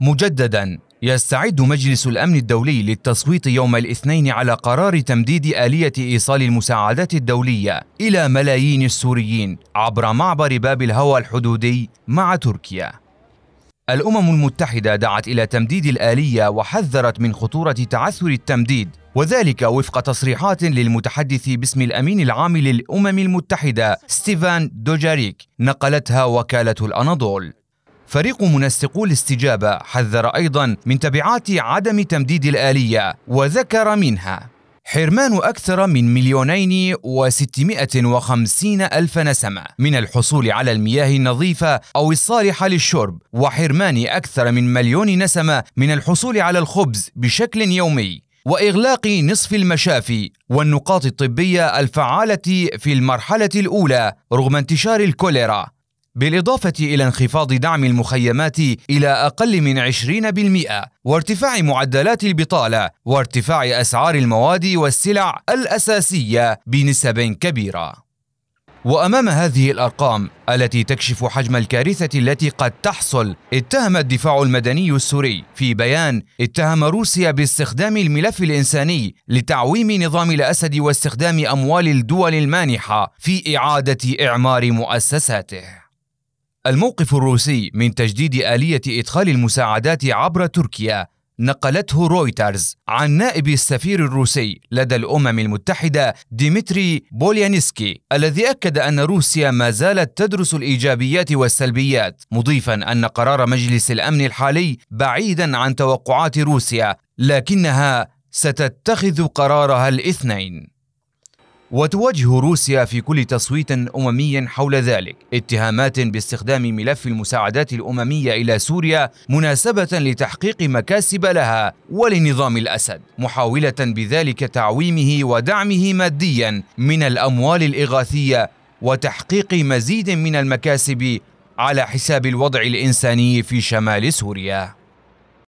مجددا يستعد مجلس الأمن الدولي للتصويت يوم الاثنين على قرار تمديد آلية إيصال المساعدات الدولية إلى ملايين السوريين عبر معبر باب الهوى الحدودي مع تركيا. الأمم المتحدة دعت إلى تمديد الآلية وحذرت من خطورة تعثر التمديد وذلك وفق تصريحات للمتحدث باسم الأمين العام للأمم المتحدة ستيفان دوجاريك نقلتها وكالة الأناضول فريق منسقو الاستجابة حذر أيضا من تبعات عدم تمديد الآلية وذكر منها حرمان أكثر من مليونين وستمائة وخمسين ألف نسمة من الحصول على المياه النظيفة أو الصالحة للشرب وحرمان أكثر من مليون نسمة من الحصول على الخبز بشكل يومي وإغلاق نصف المشافي والنقاط الطبية الفعالة في المرحلة الأولى رغم انتشار الكوليرا بالإضافة إلى انخفاض دعم المخيمات إلى أقل من 20% وارتفاع معدلات البطالة وارتفاع أسعار المواد والسلع الأساسية بنسب كبيرة وامام هذه الارقام التي تكشف حجم الكارثه التي قد تحصل اتهم الدفاع المدني السوري في بيان اتهم روسيا باستخدام الملف الانساني لتعويم نظام الاسد واستخدام اموال الدول المانحه في اعاده اعمار مؤسساته الموقف الروسي من تجديد آلية إدخال المساعدات عبر تركيا نقلته رويترز عن نائب السفير الروسي لدى الأمم المتحدة ديمتري بوليانسكي الذي أكد أن روسيا ما زالت تدرس الإيجابيات والسلبيات مضيفا أن قرار مجلس الأمن الحالي بعيدا عن توقعات روسيا لكنها ستتخذ قرارها الاثنين وتوجه روسيا في كل تصويت أممي حول ذلك اتهامات باستخدام ملف المساعدات الأممية إلى سوريا مناسبة لتحقيق مكاسب لها ولنظام الأسد محاولة بذلك تعويمه ودعمه ماديا من الأموال الإغاثية وتحقيق مزيد من المكاسب على حساب الوضع الإنساني في شمال سوريا